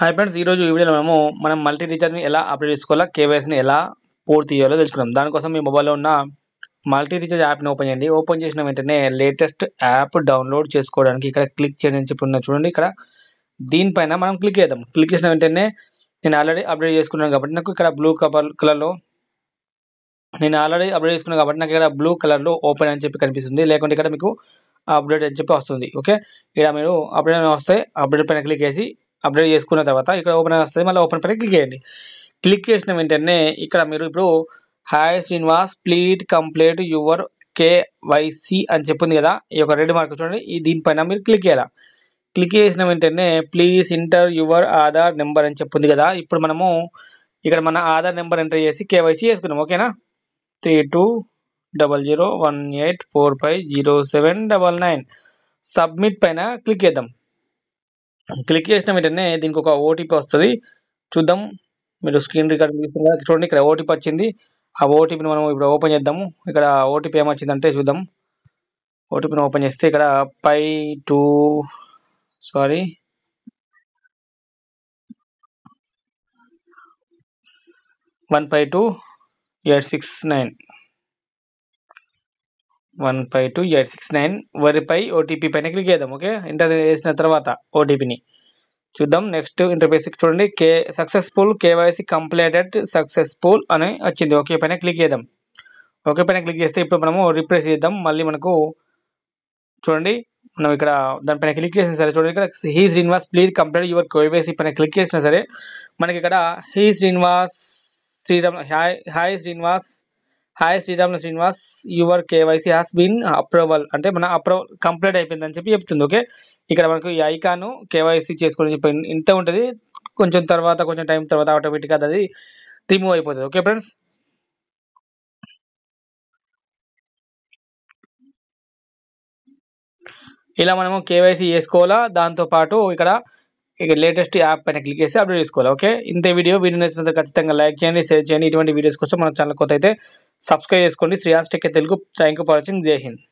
hi friends ఈరోజు ఈ వీడియోలో మేము మనం మల్టీ రీఛార్జ్ని ఎలా అప్డేట్ చేసుకోవాలో కేవైసీని ఎలా పూర్తి చేయాలో తెలుసుకున్నాం దానికోసం మీ మొబైల్లో ఉన్న మల్టీ రీఛార్జ్ యాప్ని ఓపెన్ చేయండి ఓపెన్ చేసిన వెంటనే లేటెస్ట్ యాప్ డౌన్లోడ్ చేసుకోవడానికి ఇక్కడ క్లిక్ చేయండి అని చెప్పి చూడండి ఇక్కడ దీనిపైన మనం క్లిక్ చేద్దాం క్లిక్ చేసిన వెంటనే నేను ఆల్రెడీ అప్డేట్ చేసుకున్నాను కాబట్టి నాకు ఇక్కడ బ్లూ కలర్ కలర్లో నేను ఆల్రెడీ అప్డేట్ చేసుకున్నాను కాబట్టి నాకు ఇక్కడ బ్లూ కలర్లో ఓపెన్ అని చెప్పి కనిపిస్తుంది లేకుంటే ఇక్కడ మీకు అప్డేట్ అని చెప్పి వస్తుంది ఓకే ఇక్కడ మీరు అప్డేట్ వస్తే అప్డేట్ పైన క్లిక్ చేసి అప్డేట్ చేసుకున్న తర్వాత ఇక్కడ ఓపెన్ వస్తుంది మళ్ళీ ఓపెన్ పైన క్లిక్ చేయండి క్లిక్ చేసిన వెంటనే ఇక్కడ మీరు ఇప్పుడు hi Srinivas please complete your KYC అని చెప్పింది కదా ఈ యొక్క రెడ్ మార్క్ చూడండి దీనిపైన మీరు క్లిక్ చేయాలి క్లిక్ చేసిన వెంటనే please enter your Aadhaar number అని చెప్పింది కదా ఇప్పుడు మనము ఇక్కడ మన ఆధార్ నెంబర్ ఎంటర్ చేసి కేవైసీ చేసుకున్నాం ఓకేనా three two double zero one eight four five zero seven double nine submit పైన క్లిక్ చేద్దాం క్లిక్ చేసిన వెంటనే దీనికి ఒక ఓటీపీ వస్తుంది చూద్దాం మీరు స్క్రీన్ రికార్డ్ చూడండి ఇక్కడ ఓటీపీ వచ్చింది ఆ ఓటీపీని మనం ఇప్పుడు ఓపెన్ చేద్దాము ఇక్కడ ఓటీపీ ఏమొచ్చిందంటే చూద్దాం ఓటీపీని ఓపెన్ చేస్తే ఇక్కడ పై two sorry one five two eight six nine one five two eight six nine వరిపై ఓటీపీ పైన క్లిక్ చేద్దాం ఓకే ఇంటర్ చేసిన తర్వాత ఓటీపీని చూద్దాం నెక్స్ట్ ఇంటర్ఫేస్కి చూడండి కే సక్సెస్ఫుల్ కేవైసీ కంప్లీటెడ్ సక్సెస్ఫుల్ అని వచ్చింది ఓకే పైన క్లిక్ చేద్దాం ఓకే పైన క్లిక్ చేస్తే ఇప్పుడు మనము రిప్లేస్ చేద్దాం మళ్ళీ మనకు చూడండి మనం ఇక్కడ దానిపైన క్లిక్ చేసిన సరే చూడండి ఇక్కడ hi Srinivas please complete your KYC పైన క్లిక్ చేసినా సరే మనకి ఇక్కడ hi Srinivas Sriram hi hi Srinivas hi శ్రీరాముల Srinivas your KYC has been approval అంటే మన అప్రూవల్ కంప్లీట్ అయిపోయింది అని చెప్పి చెప్తుంది ఓకే ఇక్కడ మనకు ఈ ఐకాను కేవైసీ చేసుకుని చెప్పి ఇంత ఉంటుంది కొంచెం తర్వాత కొంచెం టైం తర్వాత ఆటోమేటిక్గా అది రిమూవ్ అయిపోతుంది ఓకే ఫ్రెండ్స్ ఇలా మనము కేవైసీ చేసుకోవాలా దాంతోపాటు ఇక్కడ ఇది లేటెస్ట్ యాప్ పైనే క్లిక్ చేసి అప్డేట్ చేసుకోవాలి okay in the video video నిచ్చన ద కచ్చితంగా లైక్ చేయండి షేర్ చేయండి ఇటువంటి వీడియోస్ కోసం మన ఛానల్ కొత్త అయితే సబ్స్క్రైబ్ చేసుకోండి శ్రీయా స్టక్కే తెలుగు థాంక్యూ ఫర్ వాచింగ్ జై హింద్